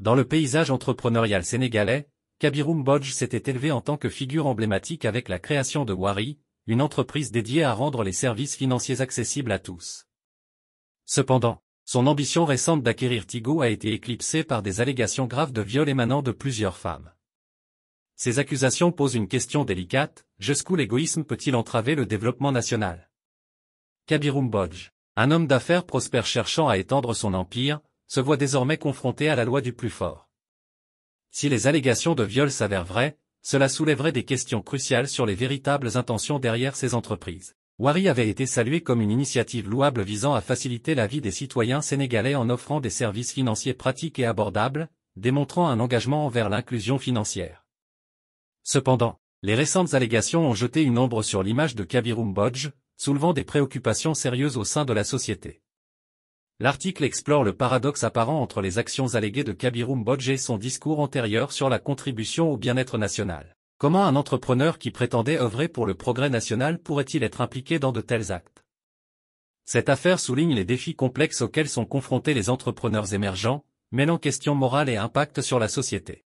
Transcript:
Dans le paysage entrepreneurial sénégalais, Kabiroum Bodge s'était élevé en tant que figure emblématique avec la création de Wari, une entreprise dédiée à rendre les services financiers accessibles à tous. Cependant, son ambition récente d'acquérir Tigo a été éclipsée par des allégations graves de viol émanant de plusieurs femmes. Ces accusations posent une question délicate, jusqu'où l'égoïsme peut-il entraver le développement national Kabiroum Bodge, un homme d'affaires prospère cherchant à étendre son empire, se voit désormais confronté à la loi du plus fort. Si les allégations de viol s'avèrent vraies, cela soulèverait des questions cruciales sur les véritables intentions derrière ces entreprises. Wari avait été salué comme une initiative louable visant à faciliter la vie des citoyens sénégalais en offrant des services financiers pratiques et abordables, démontrant un engagement envers l'inclusion financière. Cependant, les récentes allégations ont jeté une ombre sur l'image de Kabirum soulevant des préoccupations sérieuses au sein de la société. L'article explore le paradoxe apparent entre les actions alléguées de Kabirum Bodge et son discours antérieur sur la contribution au bien-être national. Comment un entrepreneur qui prétendait œuvrer pour le progrès national pourrait-il être impliqué dans de tels actes Cette affaire souligne les défis complexes auxquels sont confrontés les entrepreneurs émergents, mêlant questions morales et impact sur la société.